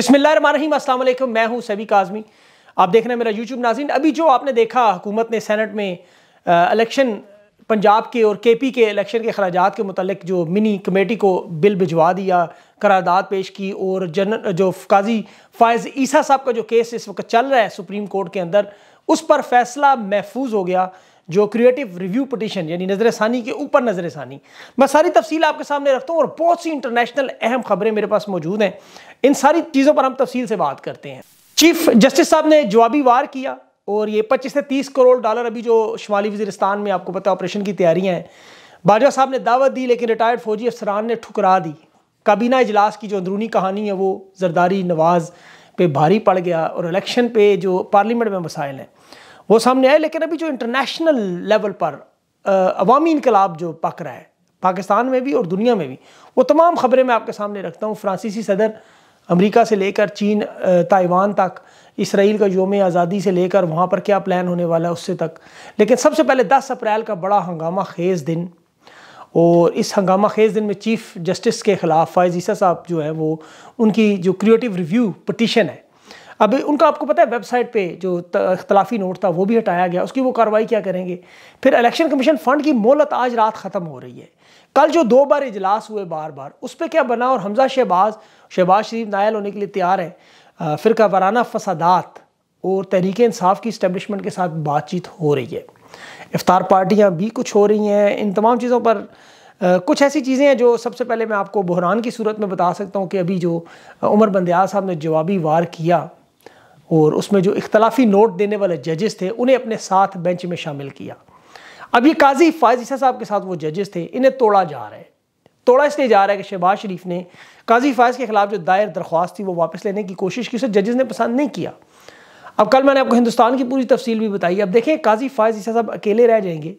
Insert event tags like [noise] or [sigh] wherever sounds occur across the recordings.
बिस्मिल्लाम असलम मैं हूं सभी काजमी आप देख रहे हैं मेरा यूट्यूब नाजिन अभी जो आपने देखा हुकूमत ने सेनेट में इलेक्शन पंजाब के और के पी के इलेक्शन के अखराज के मतलब जो मिनी कमेटी को बिल भिजवा दिया करारदाद पेश की और जनरल जो काजी फायज़ ईसा साहब का जो केस इस वक्त चल रहा है सुप्रीम कोर्ट के अंदर उस पर फैसला महफूज हो गया जो क्रिएटिव रिव्यू पटिशन यानी नजर ानी के ऊपर नजर षानी मैं सारी तफसील आपके सामने रखता हूँ और बहुत सी इंटरनेशनल अहम खबरें मेरे पास मौजूद हैं इन सारी चीज़ों पर हम तफसील से बात करते हैं चीफ जस्टिस साहब ने जवाबी वार किया और ये 25 से 30 करोड़ डॉलर अभी जो शुमाली वजीरस्तान में आपको पता ऑपरेशन की तैयारियां हैं बाजवा साहब ने दावत दी लेकिन रिटायर्ड फौजी अफसरान ने ठुकरा दी काबीना इजलास की जो अंदरूनी कहानी है वो जरदारी नवाज़ पे भारी पड़ गया और इलेक्शन पे जो पार्लियामेंट में मसाइल हैं वो सामने आए लेकिन अभी जो इंटरनेशनल लेवल पर अवामी इनकलाब जो पक रहा है पाकिस्तान में भी और दुनिया में भी वो तमाम खबरें मैं आपके सामने रखता हूँ फ्रांसीसी सदर अमेरिका से लेकर चीन ताइवान तक इसराइल का योम आज़ादी से लेकर वहाँ पर क्या प्लान होने वाला है उससे तक लेकिन सबसे पहले 10 अप्रैल का बड़ा हंगामा खेज़ दिन और इस हंगामा खेज़ दिन में चीफ जस्टिस के ख़िलाफ़ फायज़ ईसा साहब जो है वो उनकी जो क्रिएटिव रिव्यू पटिशन है अब उनका आपको पता है वेबसाइट पे जो इख्तलाफी नोट था वो भी हटाया गया उसकी वो कार्रवाई क्या करेंगे फिर इलेक्शन कमीशन फंड की मोहलत आज रात ख़त्म हो रही है कल जो दो बार इजलास हुए बार बार उस पर क्या बना और हमजा शहबाज शहबाज शरीफ नायल होने के लिए तैयार है फिर का वाराना फसादात और तहरीक इंसाफ की इस्टबलिशमेंट के साथ बातचीत हो रही है इफ्तार पार्टियाँ भी कुछ हो रही हैं इन तमाम चीज़ों पर आ, कुछ ऐसी चीज़ें हैं जो सबसे पहले मैं आपको बहरान की सूरत में बता सकता हूँ कि अभी जो उमर बंदयाल साहब ने जवाबी वार किया और उसमें जो इख्तलाफी नोट देने वाले जजेस थे उन्हें अपने साथ बेंच में शामिल किया अब ये काजी फायज ईसा साहब के साथ वो जजेस थे इन्हें तोड़ा जा रहा है तोड़ा इसलिए जा रहा है कि शहबाज शरीफ ने काजी फायज के खिलाफ जो दायर दरख्वास्त थी वो वापस लेने की कोशिश की उसे जजेस ने पसंद नहीं किया अब कल मैंने आपको हिंदुस्तान की पूरी तफसील भी बताई अब देखें काजी फायज ईसा साहब अकेले रह जाएंगे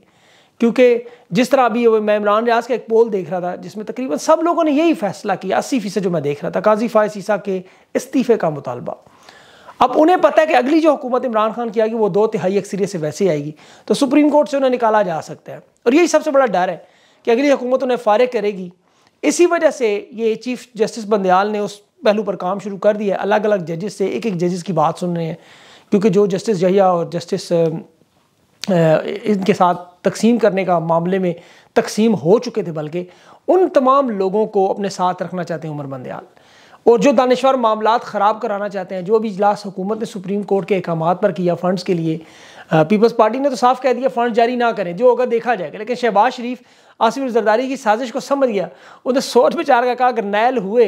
क्योंकि जिस तरह अभी मैं इमरान रियाज का एक पोल देख रहा था जिसमें तकरीबन सब लोगों ने यही फैसला किया अस्सी फीसद जो मैं देख रहा था काजी फायज ईसा के इस्तीफ़े का मुतालबा अब उन्हें पता है कि अगली जो हुकूमत इमरान खान की आएगी वो दो तिहाई अक्सरियत से वैसे आएगी तो सुप्रीम कोर्ट से उन्हें निकाला जा सकता है और यही सबसे बड़ा डर है कि अगली हुकूमत उन्हें फारग करेगी इसी वजह से ये चीफ जस्टिस बंदयाल ने उस पहलू पर काम शुरू कर दिया अलग अलग जजेस से एक एक जजेस की बात सुन रहे हैं क्योंकि जो जस्टिस जहिया और जस्टिस इनके साथ तकसीम करने का मामले में तकसीम हो चुके थे बल्कि उन तमाम लोगों को अपने साथ रखना चाहते हैं उमर बंदयाल और जो दानश्वर मामला ख़राब कराना चाहते हैं जो अभी इजलास हुकूमत ने सुप्रीम कोर्ट के अहकाम पर किया फ़ंड्स के लिए पीपल्स पार्टी ने तो साफ कह दिया फ़ंड जारी ना करें जो होगा देखा जाएगा लेकिन शहबाज शरीफ आसिफ जरदारी की साजिश को समझ गया उन्हें सोच विचार का कहा अगर नैल हुए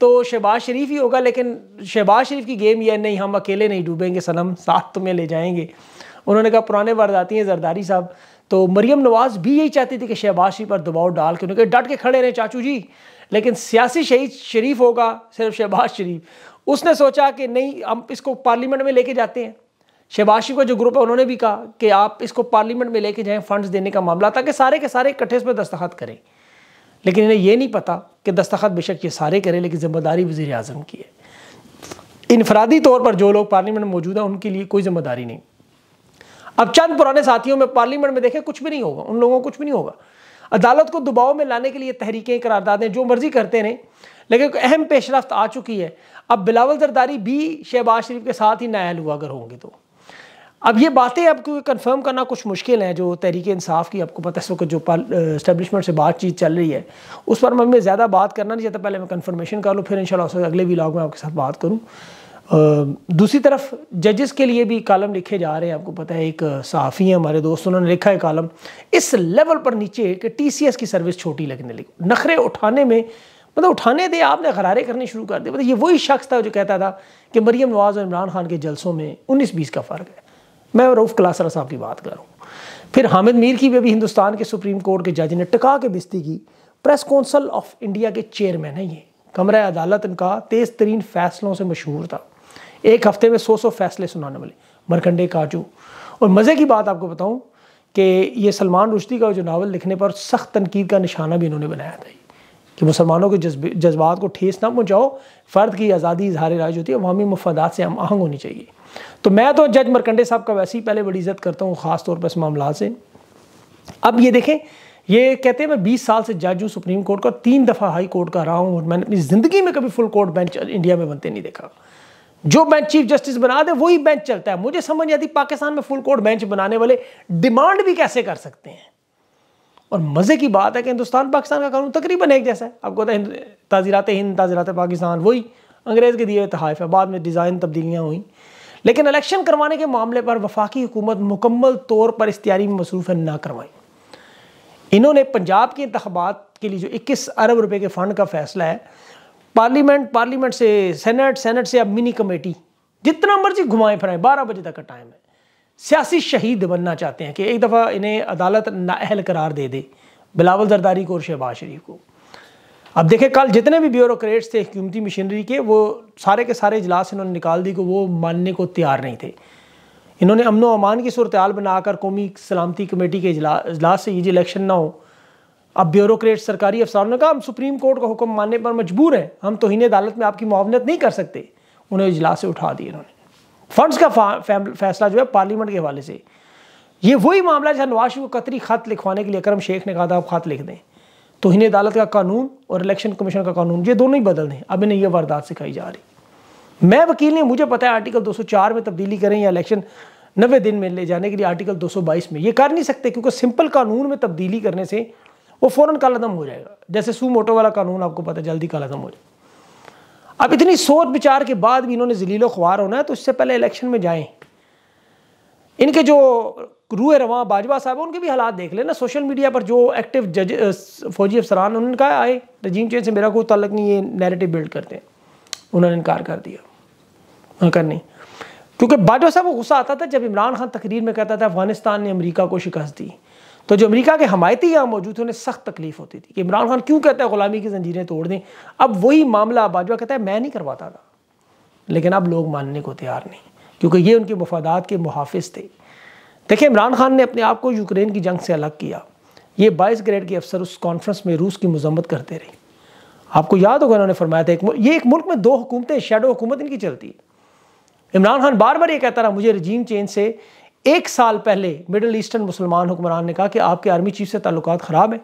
तो शहबाज शरीफ ही होगा लेकिन शहबाज शरीफ की गेम यह नहीं हम अकेले नहीं डूबेंगे सनम साथ तुम्हें ले जाएंगे उन्होंने कहा पुराने वारदाती हैं जरदारी साहब तो मरियम नवाज़ भी यही चाहती थी कि शहबाज शरीफ पर दबाव डाल के उन्होंने कहा डट के खड़े रहे चाचू जी लेकिन सियासी शहीद शरीफ होगा सिर्फ शहबाज शरीफ उसने सोचा कि नहीं हम इसको पार्लियामेंट में लेके जाते हैं शहबाज शरीफ का जो ग्रुप है उन्होंने भी कहा कि आप इसको पार्लियामेंट में लेके जाएं फंड्स देने का मामला ताकि सारे के सारे इकट्ठे पर दस्तखत करें लेकिन इन्हें यह नहीं पता कि दस्तखत बेशक ये सारे करें लेकिन जिम्मेदारी वजीर अजम की है इनफरादी तौर पर जो लोग पार्लियामेंट में मौजूद हैं उनके लिए कोई जिम्मेदारी नहीं अब चंद पुराने साथियों में पार्लियामेंट में देखें कुछ भी नहीं होगा उन लोगों को कुछ भी नहीं होगा अदालत को दबाव में लाने के लिए तहरीकें करारदादें जो मर्जी करते रहें लेकिन अहम पेशरफ आ चुकी है अब बिलावल जरदारी भी शहबाज शरीफ के साथ ही नायल हुआ अगर होंगे तो अब ये बातें अब क्योंकि कन्फर्म करना कुछ मुश्किल है जो तहरीक इंसाफ की आपको पता है जो इस्टेबलिशमेंट से बातचीत चल रही है उस पर मैं ज़्यादा बात करना नहीं चाहता पहले मैं कन्फर्मेशन कर लूँ फिर इन उससे अगले वीलाग में आपके साथ बात करूँ दूसरी तरफ जजेस के लिए भी कॉलम लिखे जा रहे हैं आपको पता है एक सहाफ़ी हैं हमारे दोस्त उन्होंने लिखा है कॉलम इस लेवल पर नीचे कि टीसीएस की सर्विस छोटी लगने लगी नखरे उठाने में मतलब उठाने दे आपने गरारे करने शुरू कर दिए मतलब ये वही शख्स था जो कहता था कि मरीम नवाज़ और इमरान खान के जलसों में उन्नीस बीस का फ़र्क है मैं रऊफ़ कलासरा साहब की बात कर रहा हूँ फिर हामिद मीर की भी अभी हिंदुस्तान के सुप्रीम कोर्ट के जज ने टका के बिस्ती की प्रेस कौंसल ऑफ इंडिया के चेयरमैन है ये कमरा अदालत इनका तेज़ तरीन फैसलों से मशहूर था एक हफ्ते में सौ सौ फैसले सुनाने वाले मरकंडे काजू और मज़े की बात आपको बताऊँ कि ये सलमान रुश्ती का जो नावल लिखने पर सख्त तनकीद का निशाना भी इन्होंने बनाया था कि मुसलमानों के जज्बात को ठेस ना पहुँचाओ फ़र्द की आज़ादी इजहार राज होती है अवामी मफादात से हम आहंग होनी चाहिए तो मैं तो जज मरकंडे साहब का वैसे ही पहले बड़ी इज़्ज़त करता हूँ ख़ास तौर पर इस मामला से अब ये देखें ये कहते हैं मैं बीस साल से जज हूँ सुप्रीम कोर्ट का तीन दफ़ा हाई कोर्ट का रहा हूँ और मैंने अपनी ज़िंदगी में कभी फुल कोर्ट बेंच इंडिया में बनते नहीं देखा जो बेंच चीफ जस्टिस बना दे वही बेंच चलता है मुझे समझ आती पाकिस्तान में फुल कोर्ट बेंच बनाने वाले डिमांड भी कैसे कर सकते हैं और मज़े की बात है कि हिंदुस्तान पाकिस्तान का कानून तकरीबन एक जैसा है आपको पता है ताज़ीरात हिंद ताज़ीरात पाकिस्तान वही अंग्रेज़ के दिए तहफ़ है बाद में डिज़ाइन तब्दीलियां हुई लेकिन इलेक्शन करवाने के मामले पर वफाकी हुकूमत मुकम्मल तौर पर इख्तियारी में मसरूफ ना करवाई इन्होंने पंजाब के इंतबात के लिए जो इक्कीस अरब रुपए के फ़ंड का फैसला है पार्लियामेंट पार्लियामेंट से सेनेट सेनेट से अब मिनी कमेटी जितना मर्जी घुमाएं फिराएं बारह बजे तक का टाइम है सियासी शहीद बनना चाहते हैं कि एक दफ़ा इन्हें अदालत नाअहल करार दे दे बिलावल जरदारी को और शहबाज शरीफ को अब देखें कल जितने भी ब्यूरोक्रेट्स थे हुकूमती मशीनरी के वो सारे के सारे इजलास इन्होंने निकाल दी कि वो मानने को तैयार नहीं थे इन्होंने अमन अमान की सूरत बनाकर कौमी सलामती कमेटी के इजलास से ये इलेक्शन ना हो अब ब्यूरोक्रेट सरकारी अफसरों ने कहा हम सुप्रीम कोर्ट का हुक्म मानने पर मजबूर हैं हम तो इन्हें अदालत में आपकी मुआवनत नहीं कर सकते उन्हें इजलास से उठा दिए इन्होंने फंड्स का फैसला जो है पार्लियामेंट के हवाले से ये वही मामला जहाँ नवाज शरीफ को कतरी खत लिखवाने के लिए अक्रम शेख ने कहा था आप खत लिख दें तो तोहन अदालत का कानून और इलेक्शन कमीशन का कानून ये दोनों ही बदल दें अब इन्हें यह वारदात सिखाई जा रही मैं वकील ने मुझे पता है आर्टिकल 204 में तब्दीली करें या इलेक्शन नबे दिन में ले जाने के लिए आर्टिकल 222 में ये कर नहीं सकते क्योंकि सिंपल कानून में तब्दीली करने से वो फ़ौरन दम हो जाएगा जैसे सू मोटो वाला कानून आपको पता है जल्दी दम हो जाए अब इतनी सोच विचार के बाद भी इन्होंने जलीलो ख्वार होना है तो इससे पहले इलेक्शन में जाएं इनके जो रूए रवा बाजवा साहब उनके भी हालात देख लेना सोशल मीडिया पर जो एक्टिव जज फौजी अफसरान उन्होंने कहा आए रजीम चेन से मेरा कोई तलक नहीं ये नैरेटिव बिल्ड करते हैं उन्होंने इनकार कर दिया उन्होंने हाँ, कर नहीं क्योंकि बाजवा साहब को गुस्सा आता था जब इमरान खान तकरीर में कहता था अफगानिस्तान ने अमरीका को शिकस्त दी तो जो अमेरिका के हमायती यहाँ मौजूद थे उन्हें सख्त तकलीफ होती थी कि इमरान खान क्यों कहता है गुलामी की जंजीरें तोड़ दें अब वही मामला बाजवा कहता है मैं नहीं करवाता था लेकिन अब लोग मानने को तैयार नहीं क्योंकि ये उनके मफादात के मुहाफ़ थे देखिए इमरान खान ने अपने आप को यूक्रेन की जंग से अलग किया ये बाईस ग्रेड के अफसर उस कॉन्फ्रेंस में रूस की मजम्मत करते रहे आपको याद होगा उन्होंने फरमाया था एक ये एक मुल्क में दो हुकूमतें शेडो हुकूमत इनकी चलती है इमरान खान बार बार ये कहता रहा मुझे रजीम चेंज से एक साल पहले मिडल ईस्टर्न मुसलमान हुक्मरान ने कहा कि आपके आर्मी चीफ से ताल्लुक ख़राब हैं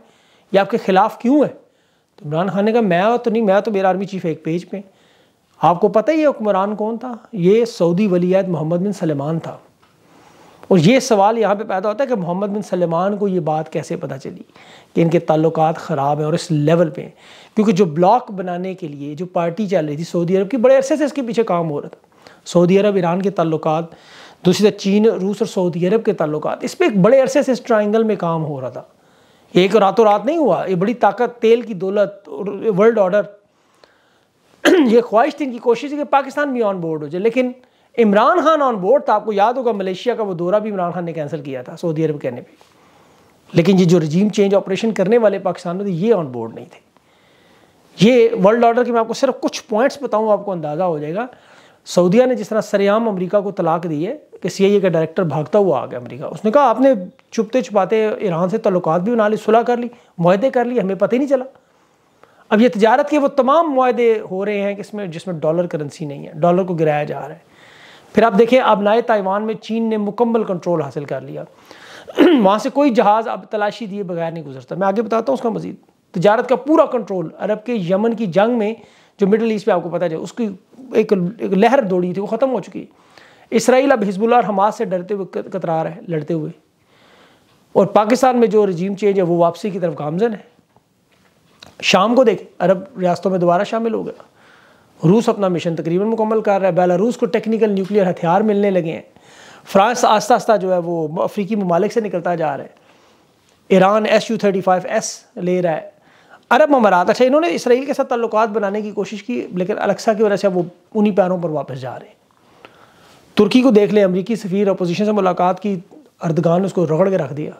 या आपके ख़िलाफ़ क्यों है तो इमरान खान ने कहा मैं तो नहीं मैं तो मेरा आर्मी चीफ एक पेज पे आपको पता ही है हुक्मरान कौन था ये सऊदी वलीत मोहम्मद बिन सलमान था और ये सवाल यहाँ पे पैदा होता है कि मोहम्मद बिन सलमान को ये बात कैसे पता चली कि इनके ताल्लुक ख़राब हैं और इस लेवल पे क्योंकि जो ब्लॉक बनाने के लिए जो पार्टी चल रही थी सऊदी अरब की बड़े अरसे से इसके पीछे काम हो रहा था सऊदी अरब ईरान के ताल्लुक दूसरी तरफ चीन रूस और सऊदी अरब के ताल्लुक इस पर एक बड़े अरसे से इस ट्राइंगल में काम हो रहा था एक रातों रात नहीं हुआ ये बड़ी ताकत तेल की दौलत और वर्ल्ड ऑर्डर [clears throat] ये ख्वाहिश थी इनकी कोशिश थी कि पाकिस्तान भी ऑन बोर्ड हो जाए लेकिन इमरान खान ऑन बोर्ड था आपको याद होगा मलेशिया का वो दौरा भी इमरान खान ने कैंसिल किया था सऊदी अरब कहने पर लेकिन ये जो रजीम चेंज ऑपरेशन करने वाले पाकिस्तान में थे ये ऑन बोर्ड नहीं थे ये वर्ल्ड ऑर्डर के मैं आपको सिर्फ कुछ पॉइंट्स बताऊँ आपको अंदाज़ा हो जाएगा सऊदिया ने जिस तरह सरेआम अमरीका को तलाक दी है कि ए का डायरेक्टर भागता हुआ आ गया अमरीका उसने कहा आपने छुपते छुपाते ईरान से तल्लुक भी बना ली सुलह कर ली माहदे कर लिए हमें पता ही नहीं चला अब ये तजारत के वो तमाम माहदे हो रहे हैं कि इसमें जिसमें डॉलर करेंसी नहीं है डॉलर को गिराया जा रहा है फिर आप देखें अब नए ताइवान में चीन ने मुकम्मल कंट्रोल हासिल कर लिया [clears throat] वहाँ से कोई जहाज़ अब तलाशी दिए बगैर नहीं गुजरता मैं आगे बताता हूँ उसका मजीद तजारत का पूरा कंट्रोल अरब के यमन की जंग में जो मिडल ईस्ट में आपको पता चल उसकी एक, एक लहर दौड़ी थी वो ख़त्म हो चुकी है इसराइल अब हिजबुल्ला और हमास से डरते हुए कतरा रहे हैं लड़ते हुए और पाकिस्तान में जो रजीम चेंज है वो वापसी की तरफ गामजन है शाम को देख अरब रियासतों में दोबारा शामिल हो गया रूस अपना मिशन तकरीबन मुकम्मल कर रहा है बेलारूस को टेक्निकल न्यूक्लियर हथियार मिलने लगे हैं फ्रांस आस्ता आस्ता जो है वो अफ्रीकी ममालिक से निकलता जा रहा है Iran S U thirty five S ले रहा है अरब ममारात अच्छा इन्होंने इसराइल के साथ तल्लक बनाने की कोशिश की लेकिन अलक्सा की वजह से वो उन्हीं पैरों पर वापस जा रहे हैं तुर्की को देख लें अमरीकी सफ़ीर अपोजिशन से मुलाकात की अर्दगान ने उसको रगड़ के रख दिया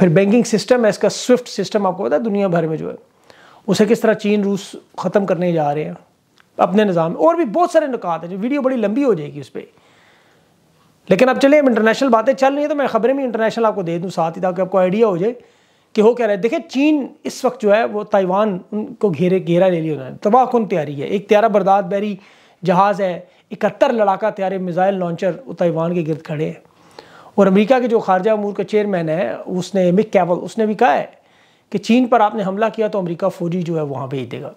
फिर बैंकिंग सिस्टम है इसका स्विफ्ट सिस्टम आपको पता है दुनिया भर में जो है उसे किस तरह चीन रूस ख़त्म करने जा रहे हैं अपने निज़ाम में और भी बहुत सारे नुकात हैं जो वीडियो बड़ी लंबी हो जाएगी उस पर लेकिन अब चलिए इंटरनेशनल बातें चल रही हैं तो मैं खबरें भी इंटरनेशनल आपको दे दूँ साथ ही ताकि आपको आइडिया हो जाए कि हो क्या रहा है देखिए चीन इस वक्त जो है वो ताइवान उनको घेरे घेरा ले लिया उन्होंने तबाह कौन तैयारी है एक त्यारा बर्दात बैरी जहाज़ है इकहत्तर लड़ाका त्यारे मिज़ाइल लॉन्चर ताइवान के गिरद खड़े हैं और अमेरिका के जो खारजा अमूर का चेयरमैन है उसने मिक कैवल उसने भी कहा है कि चीन पर आपने हमला किया तो अमेरिका फ़ौजी जो है वहाँ भेज देगा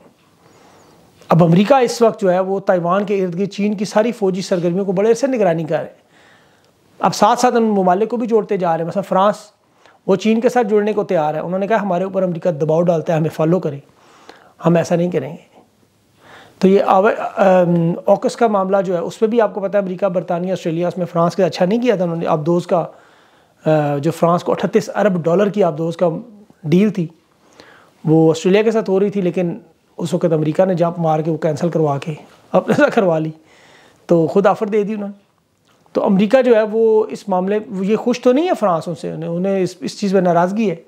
अब अमेरिका इस वक्त जो है वो ताइवान के इर्द गिर्द चीन की सारी फ़ौजी सरगर्मियों को बड़े से निगरानी कर रहे हैं अब साथ साथ उन ममालिक को भी जोड़ते जा रहे हैं मसा फ्रांस वो चीन के साथ जुड़ने को तैयार है उन्होंने कहा हमारे ऊपर अमेरिका दबाव डालता है हमें फॉलो करें हम ऐसा नहीं करेंगे तो ये ऑकस का मामला जो है उस पर भी आपको पता है अमेरिका बरतानिया ऑस्ट्रेलिया उसमें फ्रांस के अच्छा नहीं किया था उन्होंने आबदोज़ का जो फ्रांस को अठतीस अरब डॉलर की आबदोज़ का डील थी वो ऑस्ट्रेलिया के साथ हो रही थी लेकिन उस वक्त अमेरिका ने जाप मार के वो कैंसिल करवा के अपने साथ करवा ली तो खुद ऑफर दे दी उन्होंने तो अमेरिका जो है वो इस मामले ये खुश तो नहीं है फ्रांस उनसे उन्हें इस इस चीज़ पर नाराज़गी है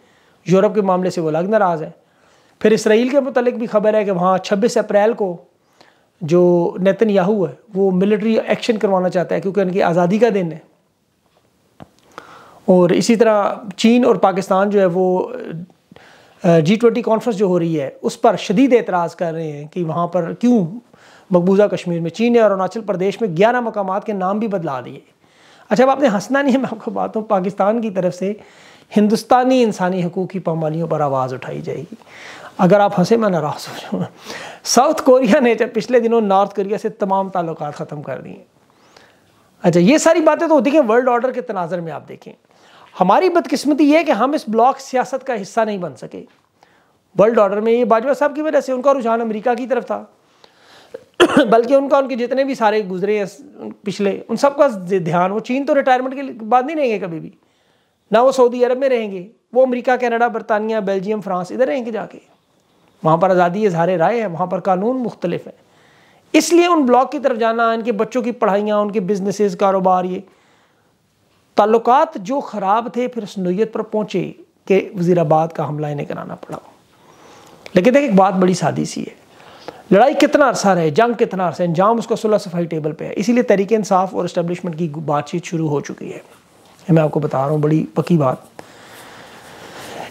यूरोप के मामले से वो अलग नाराज़ है फिर इसराइल के मतलब भी खबर है कि वहाँ छब्बीस अप्रैल को जो नितिन याहू है वो मिलिट्री एक्शन करवाना चाहता है क्योंकि उनकी आज़ादी का दिन है और इसी तरह चीन और पाकिस्तान जो है वो जी ट्वेंटी कॉन्फ्रेंस जो हो रही है उस पर शदीद एतराज़ कर रहे हैं कि वहाँ पर क्यों मकबूजा कश्मीर में चीन ने अरुणाचल प्रदेश में ग्यारह मकाम के नाम भी बदला दिए अच्छा अब आपने हंसना नहीं है मैं आपको बात हूँ पाकिस्तान की तरफ से हिंदुस्तानी इंसानी हकूक़ की पामालियों पर आवाज़ उठाई जाएगी अगर आप हंसे मैं नाराज़ हो जाऊँगा साउथ कोरिया ने जब पिछले दिनों नॉर्थ कोरिया से तमाम ताल्लुक ख़त्म कर दिए अच्छा ये सारी बातें तो होती हैं वर्ल्ड ऑर्डर के तनाजर में आप देखें हमारी बदकिस्मती है कि हम इस ब्लॉक सियासत का हिस्सा नहीं बन सके वर्ल्ड ऑर्डर में ये बाजवा साहब की वजह से उनका रुझान अमेरिका की तरफ था [coughs] बल्कि उनका उनके जितने भी सारे गुजरे हैं पिछले उन सबका ध्यान वो चीन तो रिटायरमेंट के बाद नहीं रहेंगे कभी भी ना वो सऊदी अरब में रहेंगे वो अमेरिका कनाडा बरतानिया बेल्जियम फ्रांस इधर रहेंगे जाके वहाँ पर आज़ादी इजहार राय है वहाँ पर कानून मुख्तलिफ है इसलिए उन ब्लॉक की तरफ जाना इनके बच्चों की पढ़ाइयाँ उनके बिजनेसेस कारोबार ये ताल्लुकात जो ख़राब थे फिर नोयत पर पहुँचे कि वज़ीराबाद का हमला इन्हें कराना पड़ा लेकिन देख एक बात बड़ी सादी सी है लड़ाई कितना अरसा रहे जंग कितना अरसा है अंजाम उसका सुलह सफाई टेबल पे है इसीलिए तरीके इंसाफ और इस्टेबलिशमेंट की बातचीत शुरू हो चुकी है मैं आपको बता रहा हूँ बड़ी पक्की बात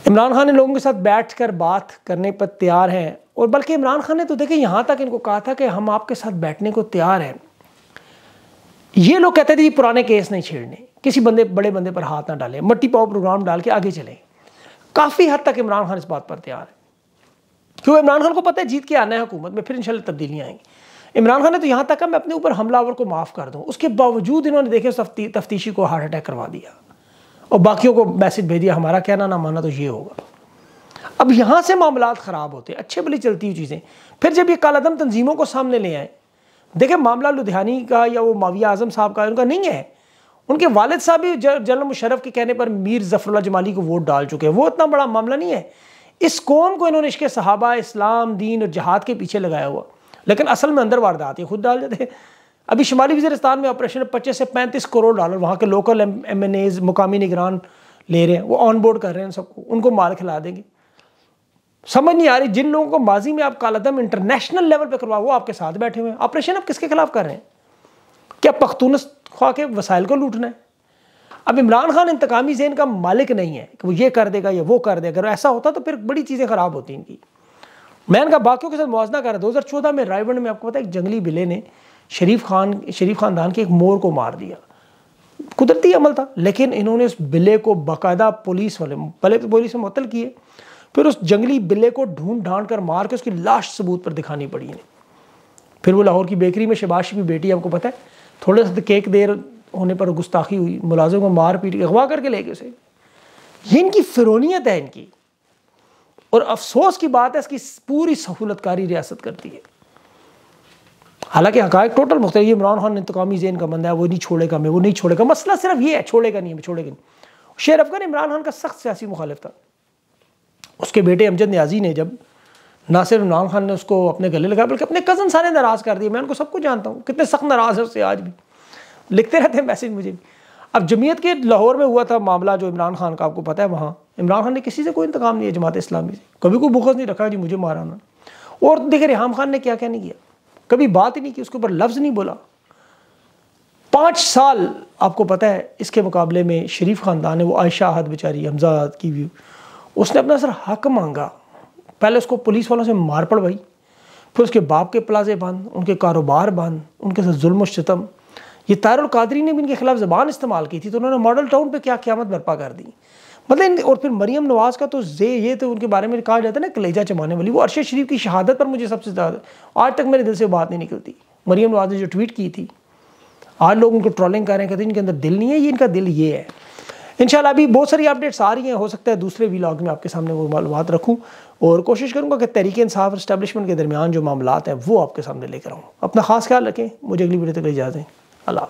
इमरान खान ने लोगों के साथ बैठ कर बात करने पर तैयार हैं और बल्कि इमरान खान ने तो देखे यहाँ तक इनको कहा था कि हम आपके साथ बैठने को तैयार हैं ये लोग कहते थे पुराने केस नहीं छेड़ने किसी बंदे बड़े बंदे पर हाथ ना डालें मट्टी पाओ प्रोग्राम डाल के आगे चलें काफ़ी हद तक इमरान खान इस बात पर तैयार है क्योंकि इमरान खान को पता है जीत के आना है हुकूमत में फिर इंशाल्लाह तब्दीलियाँ आएंगी इमरान खान ने तो यहाँ तक मैं अपने ऊपर हमलावर को माफ़ कर दूँ उसके बावजूद इन्होंने देखे उस तफ्तीशी को हार्ट अटैक करवा दिया और बाकियों को मैसेज भेज दिया हमारा कहना ना माना तो ये होगा अब यहाँ से मामला ख़राब होते हैं अच्छे भले चलती हुई चीज़ें फिर जब ये कालादम तंजीमों को सामने ले आए देखें मामला लुधियानी का या वो माविया आजम साहब का उनका नहीं है उनके वालिद साहब भी जनरल मुशरफ के कहने पर मीर जफरुल्ला जमाली को वोट डाल चुके हैं वो इतना बड़ा मामला नहीं है इस कौम को इन्होंने इसके सहाबा इस्लाम दीन और जहाद के पीछे लगाया हुआ लेकिन असल में अंदर वारदात है खुद डाल देते हैं अभी शुमाली वजरस्तान में ऑपरेशन पच्चीस से पैंतीस करोड़ डॉलर वहाँ के लोकल एम एन एज मुकामी निगरान ले रहे हैं वो ऑन बोर्ड कर रहे हैं सबको उनको माल खिला देंगे समझ नहीं आ रही जिन लोगों को माजी में आप कालादम इंटरनेशनल लेवल पर करवाओ आपके साथ बैठे हुए हैं ऑपरेशन आप किसके खिलाफ कर रहे हैं क्या पख्तूनस ख्वा के वसाइल को लूटना है अब इमरान खान इंतकामी जेन का मालिक नहीं है कि वो ये कर देगा या वो कर देगा अगर ऐसा होता तो फिर बड़ी चीज़ें ख़राब होती इनकी मैं इनका बाकियों के साथ मुआजना कर रहा दो हज़ार चौदह में रायबंड में आपको पता है एक जंगली बिले ने शरीफ खान शरीफ खानदान के एक मोर को मार दिया कुदरती अमल था लेकिन इन्होंने उस बिले को बाकायदा पुलिस वाले पहले तो पुलिस में मुतल किए फिर उस जंगली बिले को ढूंढ ढांड कर मार के उसकी लाश सबूत पर दिखानी पड़ी इन्हें फिर वो लाहौर की बेकरी में शबाश की बेटी आपको पता है थोड़े से तो केक देर होने पर गुस्ताखी हुई मुलाजम को मार पीट अगवा करके ले गए उसे ये इनकी फिरौनीत है इनकी और अफसोस की बात है इसकी पूरी सहूलतकारी रियासत करती है हालांकि हकायक टोटल मुख्तर ये इमरान खान इंतकामी जैन का बंदा है वो नहीं छोड़ेगा मैं वो नहीं छोड़ेगा मसला सिर्फ ये है छोड़ेगा नहीं मैं छोड़ेगा नहीं शेर अफगान इमरान खान का सख्त सियासी मुखालिफ था उसके बेटे अमजद न्याजी ने जब ना सिर्फ इमरान खान ने उसको अपने गले लगाया बल्कि अपने कज़न सारे नाराज़ कर दिए मैं उनको सबको जानता हूँ कितने सख्त नाराज़ है उससे आज भी लिखते रहते हैं मैसेज मुझे भी अब जमीयत के लाहौर में हुआ था मामला जो इमरान खान का आपको पता है वहाँ इमरान खान ने किसी से कोई इंतकाम नहीं है जमात इस्लामी से कभी कोई बुखस नहीं रखा जी मुझे मारा उन्होंने और देखिए रेहम खान ने क्या क्या नहीं किया कभी बात ही नहीं की उसके ऊपर लफ्ज़ नहीं बोला पाँच साल आपको पता है इसके मुकाबले में शरीफ ख़ानदान है वो आयशा हद बेचारी हमजाद की भी उसने अपना सर हक मांगा पहले उसको पुलिस वालों से मार पड़वाई फिर उसके बाप के प्लाजे बंद उनके कारोबार बंद उनके साथ जुल्म ये तारुल कादरी ने भी इनके खिलाफ ज़बान इस्तेमाल की थी तो उन्होंने मॉडल टाउन पर क्या क्यामत बर्पा कर दी मतलब और फिर मरीम नवाज़ का तो जे ये तो उनके बारे में कहा जाता है ना कलेजा चमाने वाली वो अरशद शरीफ की शहादत पर मुझे सबसे ज़्यादा आज तक मेरे दिल से बात नहीं निकलती मरीम नवाज़ ने जो ट्वीट की थी आज लोग उनको ट्रॉलिंग कर रहे हैं कहते हैं इनके अंदर दिल नहीं है ये इनका दिल ये है इन अभी बहुत सारी अपडेट्स आ रही हैं हो सकता है दूसरे वीलॉग में आपके सामने वो मालूम रखूँ और कोशिश करूँगा कि तरीके इंसाफ इस्टेबलिशमेंट के दरमियान जो मामला हैं वो आपके सामने लेकर आऊँ अपना खास ख्याल रखें मुझे अगली वीडियो तक ले जाते हैं अल्लाह